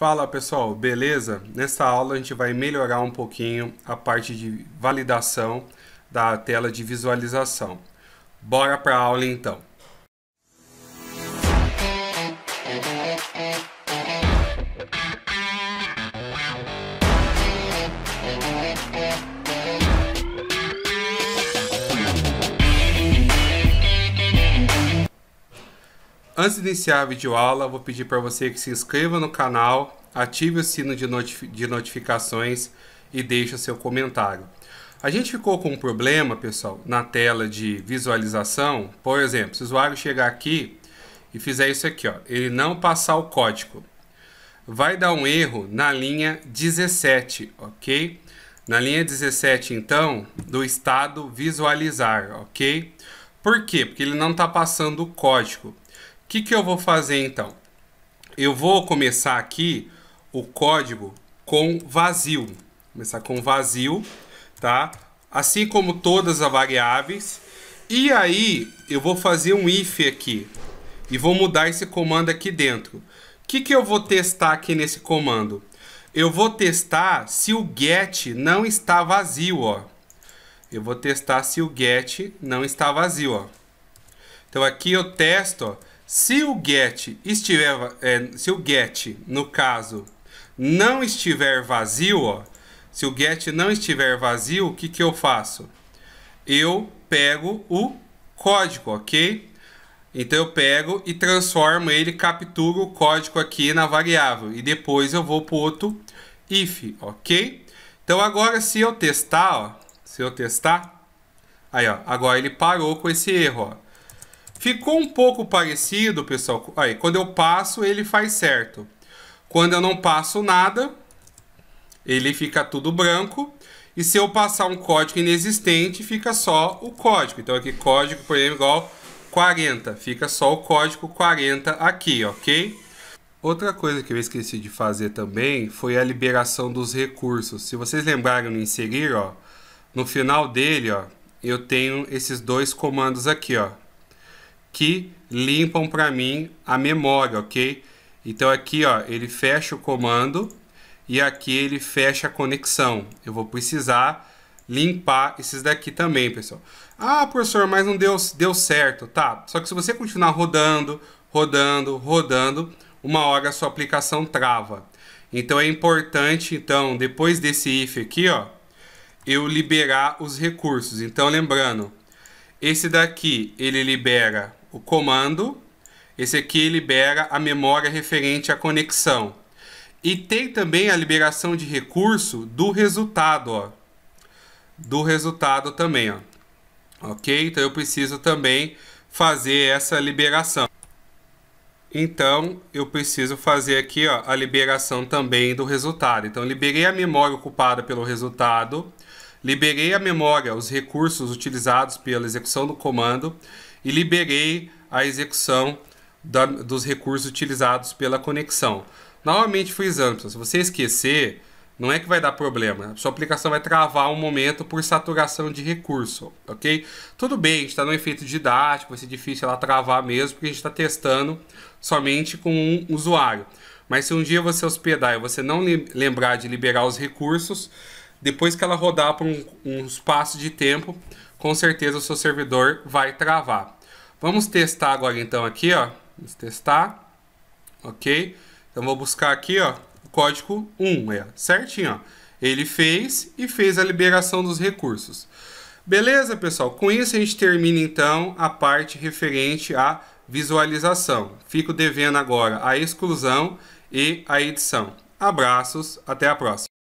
Fala pessoal, beleza? Nesta aula a gente vai melhorar um pouquinho a parte de validação da tela de visualização. Bora para a aula então! Antes de iniciar a videoaula, vou pedir para você que se inscreva no canal, ative o sino de, de notificações e deixe seu comentário. A gente ficou com um problema, pessoal, na tela de visualização. Por exemplo, se o usuário chegar aqui e fizer isso aqui, ó, ele não passar o código, vai dar um erro na linha 17, ok? Na linha 17, então, do estado visualizar, ok? Por quê? Porque ele não está passando o código que, que eu vou fazer então? Eu vou começar aqui o código com vazio. começar com vazio, tá? Assim como todas as variáveis. E aí eu vou fazer um if aqui e vou mudar esse comando aqui dentro. O que, que eu vou testar aqui nesse comando? Eu vou testar se o get não está vazio, ó. Eu vou testar se o get não está vazio, ó. Então aqui eu testo, ó se o get estiver, é, se o get, no caso, não estiver vazio, ó, se o get não estiver vazio, o que, que eu faço? Eu pego o código, ok? Então eu pego e transformo ele, capturo o código aqui na variável e depois eu vou para outro if, ok? Então agora se eu testar, ó, se eu testar, aí ó, agora ele parou com esse erro, ó. Ficou um pouco parecido, pessoal. Aí, quando eu passo, ele faz certo. Quando eu não passo nada, ele fica tudo branco. E se eu passar um código inexistente, fica só o código. Então aqui código, por exemplo, igual 40. Fica só o código 40 aqui, ok? Outra coisa que eu esqueci de fazer também foi a liberação dos recursos. Se vocês lembrarem de inserir, ó, no final dele, ó, eu tenho esses dois comandos aqui, ó que limpam para mim a memória, ok? Então aqui ó, ele fecha o comando e aqui ele fecha a conexão. Eu vou precisar limpar esses daqui também, pessoal. Ah, professor, mas não deu, deu certo. Tá, só que se você continuar rodando, rodando, rodando, uma hora a sua aplicação trava. Então é importante, então, depois desse if aqui, ó, eu liberar os recursos. Então, lembrando, esse daqui, ele libera o comando. Esse aqui libera a memória referente à conexão. E tem também a liberação de recurso do resultado, ó. Do resultado também, ó. Ok? Então eu preciso também fazer essa liberação. Então eu preciso fazer aqui ó, a liberação também do resultado. Então liberei a memória ocupada pelo resultado, liberei a memória, os recursos utilizados pela execução do comando e liberei a execução da, dos recursos utilizados pela conexão. Novamente frisando, se você esquecer, não é que vai dar problema. sua aplicação vai travar um momento por saturação de recurso, ok? Tudo bem, a gente está no efeito didático, vai ser difícil ela travar mesmo, porque a gente está testando somente com um usuário. Mas se um dia você hospedar e você não lembrar de liberar os recursos, depois que ela rodar por um, um espaço de tempo, com certeza o seu servidor vai travar. Vamos testar agora então aqui, ó. Vamos testar. OK? Então vou buscar aqui, ó, o código 1, é, certinho, ó. Ele fez e fez a liberação dos recursos. Beleza, pessoal? Com isso a gente termina então a parte referente à visualização. Fico devendo agora a exclusão e a edição. Abraços, até a próxima.